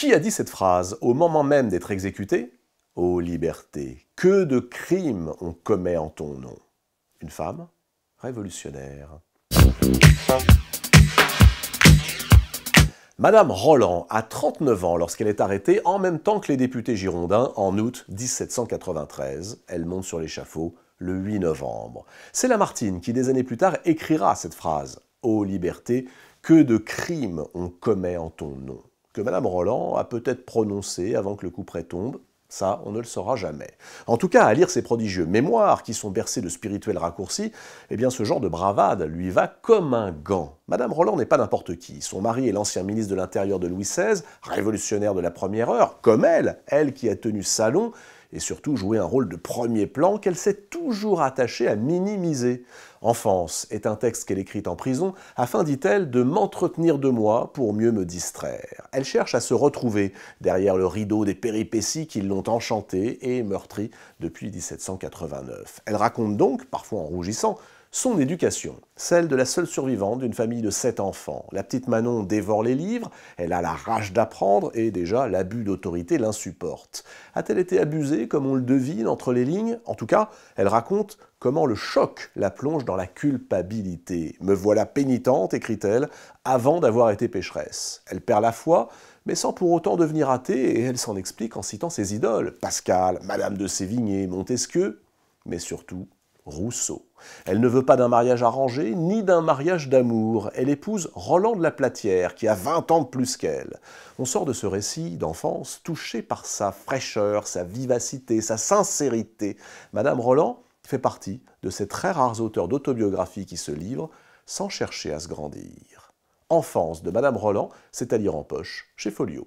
Qui a dit cette phrase au moment même d'être exécutée ?« Ô liberté, que de crimes on commet en ton nom Une femme révolutionnaire. Madame Roland a 39 ans lorsqu'elle est arrêtée en même temps que les députés girondins en août 1793. Elle monte sur l'échafaud le 8 novembre. C'est Lamartine qui, des années plus tard, écrira cette phrase Ô liberté, que de crimes on commet en ton nom que Madame Roland a peut-être prononcé avant que le coup près tombe, ça, on ne le saura jamais. En tout cas, à lire ses prodigieux mémoires qui sont bercés de spirituels raccourcis, eh bien ce genre de bravade lui va comme un gant. Madame Roland n'est pas n'importe qui. Son mari est l'ancien ministre de l'Intérieur de Louis XVI, révolutionnaire de la première heure, comme elle, elle qui a tenu salon et surtout jouer un rôle de premier plan qu'elle s'est toujours attachée à minimiser. Enfance est un texte qu'elle écrit en prison afin, dit-elle, de m'entretenir de moi pour mieux me distraire. Elle cherche à se retrouver derrière le rideau des péripéties qui l'ont enchantée et meurtrie depuis 1789. Elle raconte donc, parfois en rougissant, son éducation, celle de la seule survivante d'une famille de sept enfants. La petite Manon dévore les livres, elle a la rage d'apprendre et déjà l'abus d'autorité l'insupporte. A-t-elle été abusée comme on le devine entre les lignes En tout cas, elle raconte comment le choc la plonge dans la culpabilité. Me voilà pénitente, écrit-elle, avant d'avoir été pécheresse. Elle perd la foi, mais sans pour autant devenir athée, et elle s'en explique en citant ses idoles, Pascal, Madame de Sévigné, Montesquieu, mais surtout Rousseau. Elle ne veut pas d'un mariage arrangé, ni d'un mariage d'amour. Elle épouse Roland de la Platière, qui a 20 ans de plus qu'elle. On sort de ce récit d'enfance touché par sa fraîcheur, sa vivacité, sa sincérité. Madame Roland fait partie de ces très rares auteurs d'autobiographies qui se livrent sans chercher à se grandir. Enfance de Madame Roland, c'est à lire en poche chez Folio.